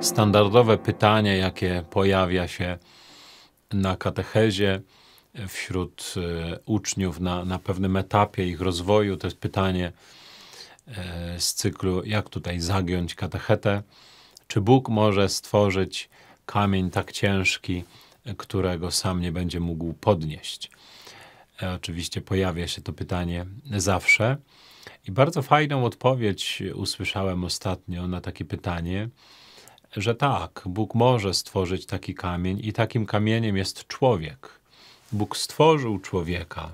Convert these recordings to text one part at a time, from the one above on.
standardowe pytanie, jakie pojawia się na katechezie wśród e, uczniów na, na pewnym etapie ich rozwoju. To jest pytanie e, z cyklu, jak tutaj zagiąć katechetę. Czy Bóg może stworzyć kamień tak ciężki, którego sam nie będzie mógł podnieść? E, oczywiście pojawia się to pytanie zawsze. I bardzo fajną odpowiedź usłyszałem ostatnio na takie pytanie że tak, Bóg może stworzyć taki kamień i takim kamieniem jest człowiek. Bóg stworzył człowieka.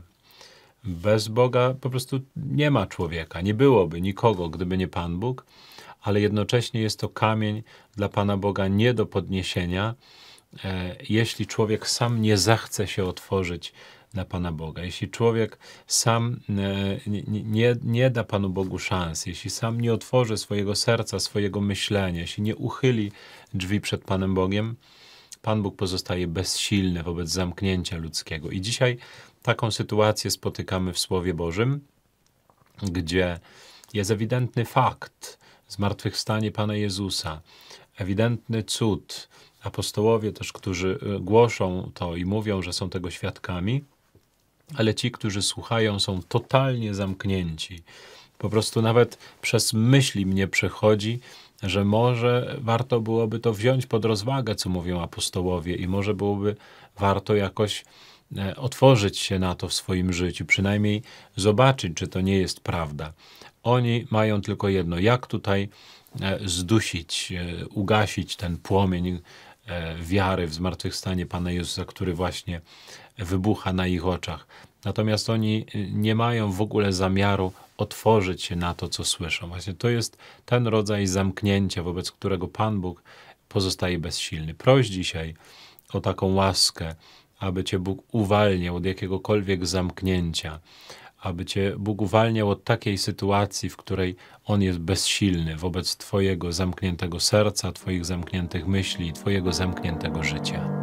Bez Boga po prostu nie ma człowieka, nie byłoby nikogo, gdyby nie Pan Bóg, ale jednocześnie jest to kamień dla Pana Boga nie do podniesienia, e, jeśli człowiek sam nie zachce się otworzyć na Pana Boga. Jeśli człowiek sam e, nie, nie, nie da Panu Bogu szans, jeśli sam nie otworzy swojego serca, swojego myślenia, jeśli nie uchyli drzwi przed Panem Bogiem, Pan Bóg pozostaje bezsilny wobec zamknięcia ludzkiego. I dzisiaj taką sytuację spotykamy w Słowie Bożym, gdzie jest ewidentny fakt zmartwychwstanie Pana Jezusa, ewidentny cud. Apostołowie też, którzy e, głoszą to i mówią, że są tego świadkami, ale ci, którzy słuchają, są totalnie zamknięci. Po prostu nawet przez myśli mnie przechodzi, że może warto byłoby to wziąć pod rozwagę, co mówią apostołowie, i może byłoby warto jakoś e, otworzyć się na to w swoim życiu, przynajmniej zobaczyć, czy to nie jest prawda. Oni mają tylko jedno: jak tutaj e, zdusić, e, ugasić ten płomień, E, wiary w zmartwychwstanie Pana Jezusa, który właśnie wybucha na ich oczach. Natomiast oni e, nie mają w ogóle zamiaru otworzyć się na to, co słyszą. Właśnie to jest ten rodzaj zamknięcia, wobec którego Pan Bóg pozostaje bezsilny. Proś dzisiaj o taką łaskę, aby Cię Bóg uwalniał od jakiegokolwiek zamknięcia, aby Cię Bóg uwalniał od takiej sytuacji, w której On jest bezsilny wobec Twojego zamkniętego serca, Twoich zamkniętych myśli, Twojego zamkniętego życia.